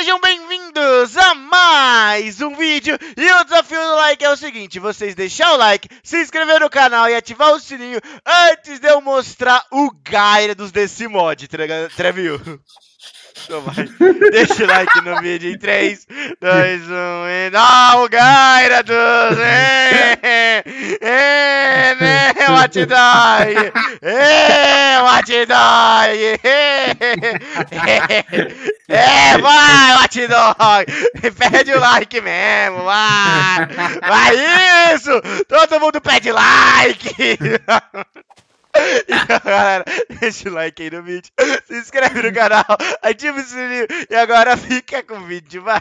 sejam bem-vindos a mais um vídeo. E o desafio do like é o seguinte, vocês deixar o like, se inscrever no canal e ativar o sininho antes de eu mostrar o Gaira dos desse mod, tá Trevio. Então deixa o like no vídeo em 3, 2, 1 e... Não, o Gaira dos... Watdai! Ê, eh, Watdai! É, eh, vai, Watdog! Pede o like mesmo, vai! Vai isso! Todo mundo pede like! Então, galera, deixa o like aí no vídeo, se inscreve no canal, ativa o sininho e agora fica com o vídeo, vai!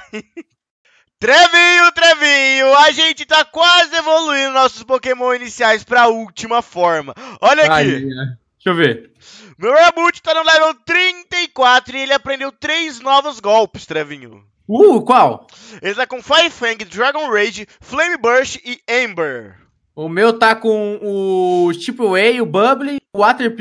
Trevinho, Trevinho, a gente tá quase evoluindo nossos Pokémon iniciais pra última forma. Olha aqui. Aí, né? deixa eu ver. Meu Rabut tá no level 34 e ele aprendeu três novos golpes, Trevinho. Uh, qual? Ele tá com Fire Fang, Dragon Rage, Flame Burst e Ember. O meu tá com o Chipway, o Bubbly, o Water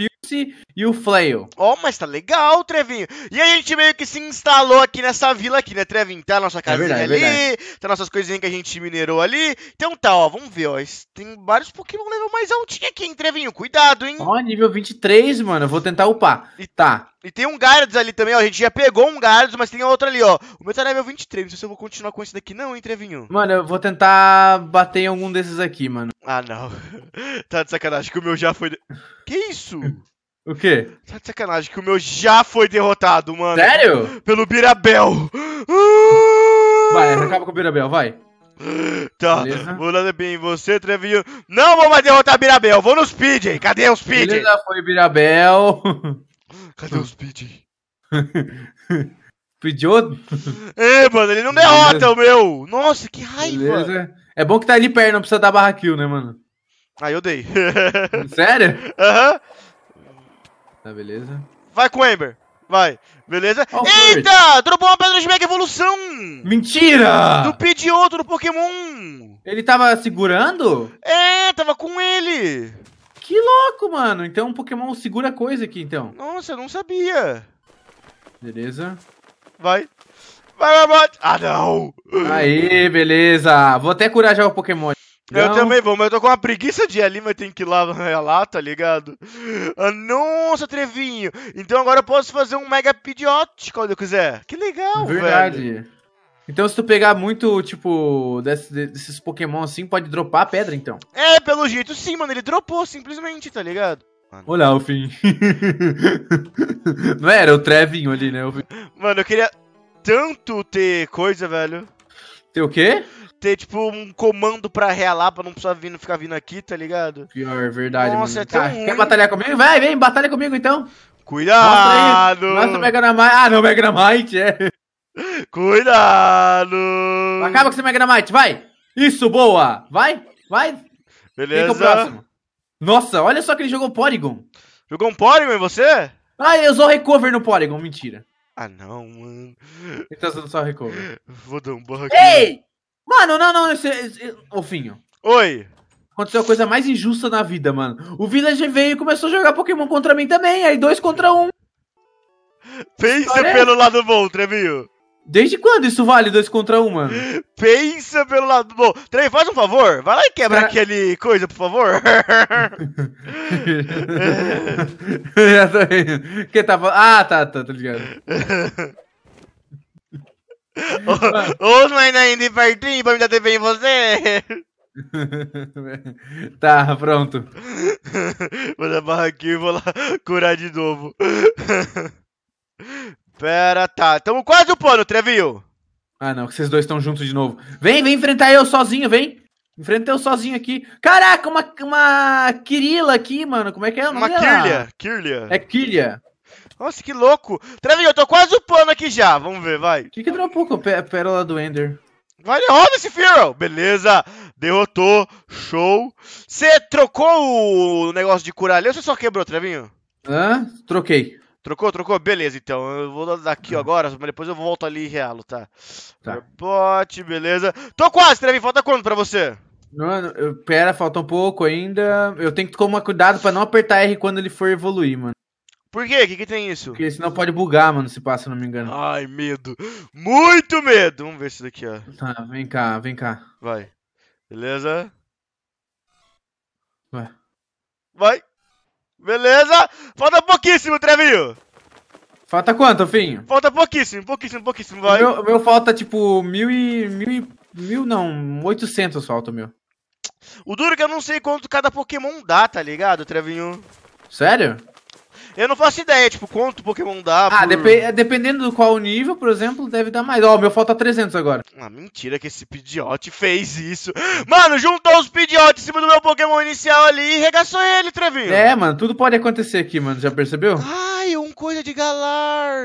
e o Flail. Ó, oh, mas tá legal, Trevinho. E a gente meio que se instalou aqui nessa vila aqui, né, Trevinho? Tá a nossa é casinha é verdade, ali, é tá nossas coisinhas que a gente minerou ali. Então tá, ó, vamos ver, ó. Tem vários Pokémon level mais altinho aqui, hein, Trevinho? Cuidado, hein? Ó, nível 23, mano. Eu vou tentar upar. E tá. E tem um Gyarados ali também, ó. A gente já pegou um Gyarados, mas tem outro ali, ó. O meu tá nível 23. Não sei se eu vou continuar com esse daqui não, hein, Trevinho? Mano, eu vou tentar bater em algum desses aqui, mano. Ah, não. tá de sacanagem que o meu já foi... Que isso? O quê? Tá de sacanagem que o meu já foi derrotado, mano. Sério? Pelo Birabel. Vai, acaba com o Birabel, vai. Tá, Beleza. vou lá bem você, Trevinho. Não vou mais derrotar Birabel, vou nos Pidgey. Cadê os Pidgey? Beleza, foi Birabel. Cadê os Speed? outro. É, mano, ele não derrota o meu. Nossa, que raiva. Beleza. É bom que tá ali perto, não precisa dar barra kill, né, mano? Ah, eu dei. Sério? Aham. Uhum. Tá, beleza. Vai com o Ember. Vai. Beleza? Oh, Eita! Bird. Dropou uma pedra de mega evolução! Mentira! Do Pidgeotto do Pokémon! Ele tava segurando? É, tava com ele! Que louco, mano! Então o Pokémon segura coisa aqui, então. Nossa, eu não sabia. Beleza. Vai. Vai, vai, vai! Ah, não! Aí, beleza! Vou até curar já o Pokémon. Não. Eu também vou, mas eu tô com uma preguiça de ir ali, mas tem que ir lá, lá, tá ligado? Ah, nossa, Trevinho! Então agora eu posso fazer um mega pidiote quando eu quiser. Que legal, Verdade. velho. Verdade. Então se tu pegar muito, tipo, desse, desses Pokémon assim, pode dropar a pedra, então. É, pelo jeito sim, mano. Ele dropou simplesmente, tá ligado? Mano. Olha o fim. Não era é o Trevinho ali, né? Mano, eu queria tanto ter coisa, velho. Ter o quê? ter, tipo, um comando pra realar, pra não precisar vindo, ficar vindo aqui, tá ligado? Pior, verdade, Nossa, mano. É tão ah, ruim. Quer batalhar comigo? Vai, vem, batalha comigo então. Cuidado! nossa o Mega Namite. Ah, não, Megramite, é. Cuidado! Acaba com esse Namite, vai! Isso, boa! Vai, vai! Beleza. Quem é o próximo? Nossa, olha só que ele jogou Porygon. Jogou um Porygon em você? Ah, eu usou Recover no Porygon, mentira. Ah, não, mano. Ele tá usando só Recover. Vou dar um barra aqui. Ei! Né? Mano, não, não, esse, esse, Ofinho. Oi. Aconteceu a coisa mais injusta na vida, mano. O Villager veio e começou a jogar Pokémon contra mim também, aí dois contra um. Pensa pelo lado bom, Trevinho. Desde quando isso vale dois contra um, mano? Pensa pelo lado bom. Trevinho, faz um favor. Vai lá e quebra aquele coisa, por favor. Quem tava. Ah, tá, tá, tá ligado. Ou mais é ainda pertinho pra me dar TV em você? tá, pronto. Vou dar aqui e vou lá curar de novo. Pera, tá. Tamo quase o pano, Trevio. Ah, não, que vocês dois estão juntos de novo. Vem, vem enfrentar eu sozinho, vem. Enfrenta eu sozinho aqui. Caraca, uma, uma Kirila aqui, mano. Como é que é? Uma Kirlia. Kirlia. É Kirlia. Nossa, que louco. Trevin, eu tô quase upando aqui já. Vamos ver, vai. O que que dropou com a pérola do Ender? Vai, roda esse Feral. Beleza. Derrotou. Show. Você trocou o negócio de curar ali ou você só quebrou, Trevinho? Hã? Troquei. Trocou, trocou? Beleza, então. Eu vou daqui ah. agora, mas depois eu volto ali e realo, tá? Tá. Bot, beleza. Tô quase, Trevinho. Falta quanto pra você? Mano, eu, pera, falta um pouco ainda. Eu tenho que tomar cuidado pra não apertar R quando ele for evoluir, mano. Por quê? O que, que tem isso? Porque senão pode bugar, mano, se passa, não me engano. Ai, medo. Muito medo! Vamos ver isso daqui, ó. Tá, vem cá, vem cá. Vai. Beleza? Vai. Vai. Beleza! Falta pouquíssimo, Trevinho! Falta quanto, Finho? Falta pouquíssimo, pouquíssimo, pouquíssimo, vai. O meu, meu falta, tipo, mil e... mil e... Mil não, 800 falta o meu. O duro é que eu não sei quanto cada Pokémon dá, tá ligado, Trevinho? Sério? Eu não faço ideia, tipo, quanto Pokémon dá. Ah, por... dep é, dependendo do qual nível, por exemplo, deve dar mais. Ó, oh, meu falta 300 agora. Ah, mentira que esse Pidiote fez isso. Mano, juntou os Pidgeot em cima do meu Pokémon inicial ali e regaçou ele, Trevinho. É, mano, tudo pode acontecer aqui, mano, já percebeu? Ai, um coisa de galar.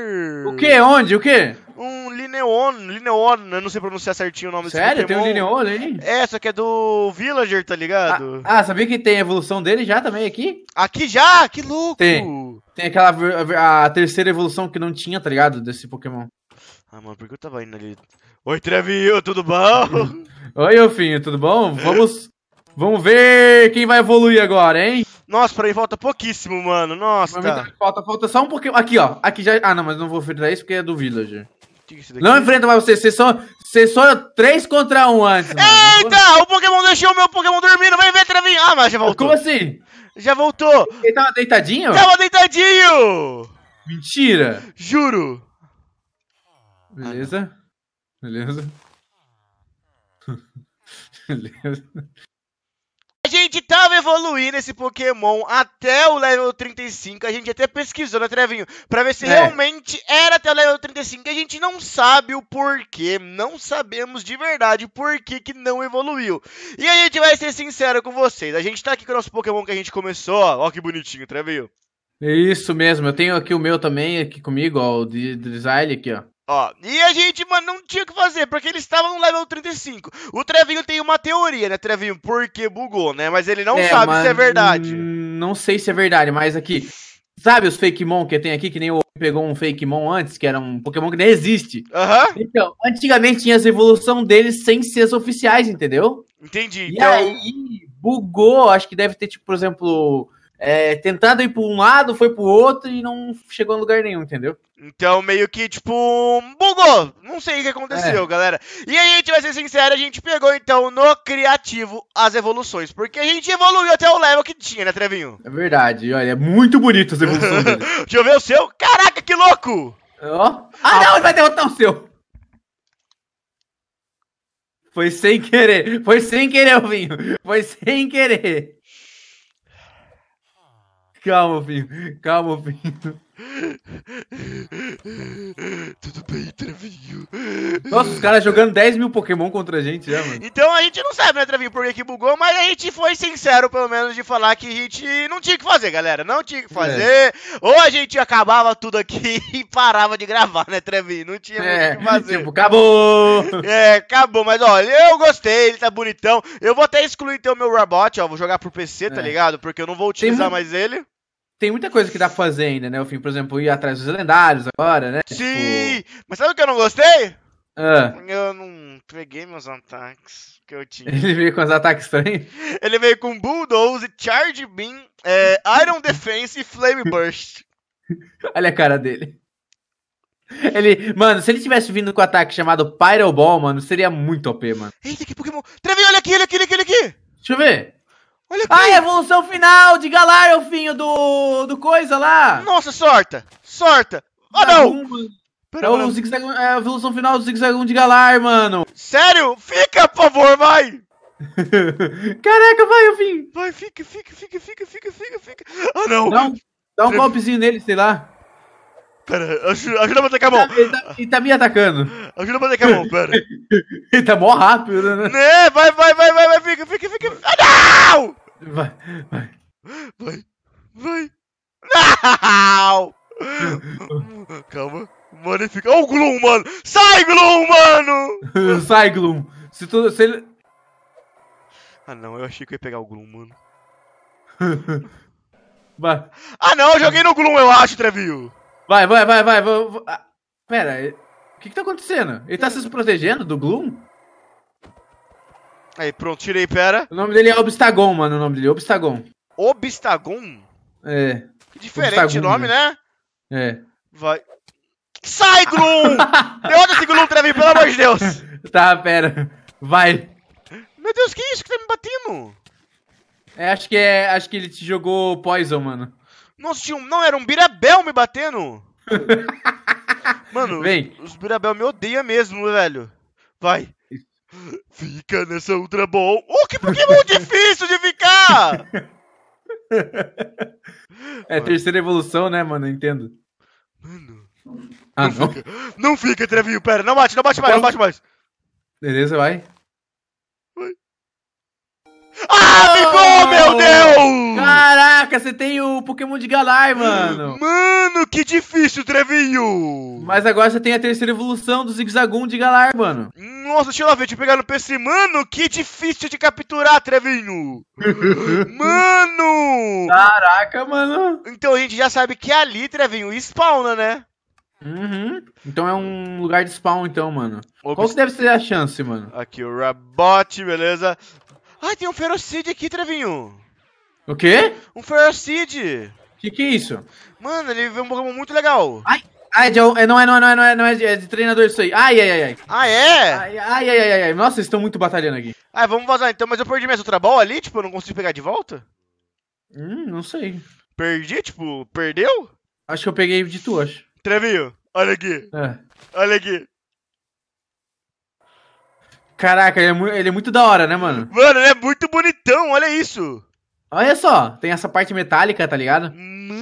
O que? Onde? O que? um Lineon, Lineon, eu não sei pronunciar certinho o nome Sério? desse Pokémon. Sério? Tem um Lineon aí? É, só que é do Villager, tá ligado? Ah, ah, sabia que tem a evolução dele já também aqui? Aqui já? Que louco! Tem. Tem aquela a, a terceira evolução que não tinha, tá ligado? Desse Pokémon. Ah, mano, por que eu tava indo ali? Oi, Trevinho, tudo bom? Oi, Elfinho, tudo bom? Vamos, vamos ver quem vai evoluir agora, hein? Nossa, pra aí falta pouquíssimo, mano. Nossa. Tá. Falta, falta só um Pokémon. Aqui, ó. Aqui já. Ah, não, mas não vou enfrentar isso porque é do Villager. que é não enfrenta mais você, vocês são, vocês são é três contra um antes. Mano. Eita, o Pokémon deixou o meu Pokémon dormindo, vem ver, Trevinho. Ah, mas já voltou. Como assim? Já voltou! Ele tava deitadinho? Tava deitadinho! Mentira! Juro! Beleza? Beleza? Beleza? gente tava evoluindo esse Pokémon até o level 35. A gente até pesquisou, né, Trevinho? Pra ver se é. realmente era até o level 35. A gente não sabe o porquê. Não sabemos de verdade por que, que não evoluiu. E a gente vai ser sincero com vocês. A gente tá aqui com o nosso Pokémon que a gente começou. Ó, ó que bonitinho, Trevinho. é Isso mesmo, eu tenho aqui o meu também, aqui comigo, ó, o de design aqui, ó. Ó, e a gente, mano, não tinha o que fazer, porque eles estavam no level 35. O Trevinho tem uma teoria, né, Trevinho? Porque bugou, né? Mas ele não é, sabe se é verdade. Não sei se é verdade, mas aqui. Sabe os Fakemon que tem aqui, que nem o pegou um Fakemon antes, que era um Pokémon que nem existe? Aham. Uhum. Então, antigamente tinha as evolução deles sem ser as oficiais, entendeu? Entendi. E então... aí bugou, acho que deve ter, tipo, por exemplo, é, tentando ir para um lado, foi para o outro e não chegou a lugar nenhum, entendeu? Então, meio que, tipo, bugou. Não sei o que aconteceu, é. galera. E aí, a gente vai ser sincero, a gente pegou, então, no criativo as evoluções. Porque a gente evoluiu até o level que tinha, né, Trevinho? É verdade. Olha, é muito bonito as evoluções Deixa eu ver o seu. Caraca, que louco! Oh. Ah, não, ele vai derrotar o seu. Foi sem querer. Foi sem querer, Alvinho. Foi sem querer. Calma, filho. Calma, filho. Tudo bem, Trevinho. Nossa, os caras jogando 10 mil Pokémon contra a gente, é, mano. Então a gente não sabe, né, Trevinho, por que, que bugou, mas a gente foi sincero, pelo menos, de falar que a gente não tinha que fazer, galera. Não tinha que fazer. É. Ou a gente acabava tudo aqui e parava de gravar, né, Trevinho? Não tinha é, o que é, fazer. Tipo, acabou! É, acabou, mas olha, eu gostei, ele tá bonitão. Eu vou até excluir então o meu robot, ó. Vou jogar pro PC, tá é. tá ligado? Porque eu não vou utilizar Tem... mais ele tem muita coisa que dá pra fazer ainda, né? O fim, por exemplo, ir atrás dos lendários agora, né? Sim! Tipo... Mas sabe o que eu não gostei? Ah. Eu não peguei meus ataques que eu tinha. Ele veio com os ataques estranhos? Ele veio com Bulldoze, Charge Beam, é, Iron Defense e Flame Burst. Olha a cara dele. Ele, mano, se ele tivesse vindo com um ataque chamado Pyro Ball, mano, seria muito OP, mano. Eita, que Pokémon. Trevi, olha aqui, olha aqui, olha aqui, olha aqui. Deixa eu ver. Olha ah, aqui. Ah, evolução final de Galar, elfinho é do, do coisa lá. Nossa, sorta. Sorta. Oh, não. Pera, é o zigzag, é a evolução final do zigzagão de Galar, mano. Sério? Fica, por favor, vai. Caraca, vai, elfinho. Vai, fica, fica, fica, fica, fica, fica, fica. Ah, oh, não. Não, dá um golpezinho nele, sei lá. Pera, ajuda a bater com a mão. Ele tá, ele tá me atacando. Ajuda a bater com a mão, pera. ele tá mó rápido, né? Né, vai, vai, vai, vai, vai, fica, fica, fica. Ah, não! Vai, vai. Vai, vai. Não! Calma. Mano, ele fica. Ó, oh, o Gloom, mano! Sai, Gloom, mano! Sai, Gloom. Se tu. Se ele... Ah, não, eu achei que eu ia pegar o Gloom, mano. ah, não, eu joguei no Gloom, eu acho, Trevio. Vai, vai, vai, vai. Vou, ah, pera, o que, que tá acontecendo? Ele tá se protegendo do Gloom? Aí, pronto, tirei, pera. O nome dele é Obstagon, mano, o nome dele, é Obstagon. Obstagon? É. Que diferente Obstagon, nome, né? né? É. Vai. Sai, Gloom! Derrota esse Gloom, Trevin, pelo amor de Deus! Tá, pera. Vai. Meu Deus, que isso que tá me batendo? É, acho que é. Acho que ele te jogou Poison, mano. Nossa, tinha um, não, era um Birabel me batendo. Mano, Vem. os Birabel me odeia mesmo, velho. Vai. Fica nessa Ultra Ball. Oh, que Pokémon difícil de ficar! É mano. terceira evolução, né, mano? Entendo. Mano. Ah, não? Não fica, não fica Trevinho, pera. Não bate, não bate mais, não bate mais. Beleza, vai. Ah, ficou, oh! meu Deus! Caraca, você tem o Pokémon de Galar, mano. Mano, que difícil, Trevinho. Mas agora você tem a terceira evolução do Zigzagoon de Galar, mano. Nossa, deixa eu ver, deixa eu pegar no PC. Mano, que difícil de capturar, Trevinho. mano! Caraca, mano. Então a gente já sabe que é ali, Trevinho, spawna, né? Uhum. Então é um lugar de spawn, então, mano. Obst... Qual que deve ser a chance, mano? Aqui o Rabot, beleza? Ai, ah, tem um Ferocid aqui, Trevinho. O quê? Um Ferocid. Que que é isso? Mano, ele veio um Pokémon muito legal. Ai, ai de, não é, não é, não é, não é, não é, de, é de treinador isso aí. Ai, ai, ai, ai. Ah, é? Ai, ai, ai, ai, ai. Nossa, eles estão muito batalhando aqui. Ah, vamos vazar então, mas eu perdi minha outra bola ali, tipo, eu não consigo pegar de volta? Hum, não sei. Perdi, tipo, perdeu? Acho que eu peguei de tu, acho. Trevinho, olha aqui. É. Olha aqui. Caraca, ele é, muito, ele é muito da hora, né, mano? Mano, ele é muito bonitão, olha isso. Olha só, tem essa parte metálica, tá ligado?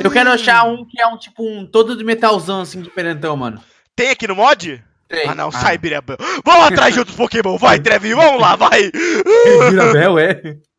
Eu quero hum. achar um que é um tipo um todo de metalzão, assim, diferentão, mano. Tem aqui no mod? Tem. Ah não, ah. sai, Vamos atrás de outros Pokémon, vai, Trevi, vamos lá, vai! Mirabel, é?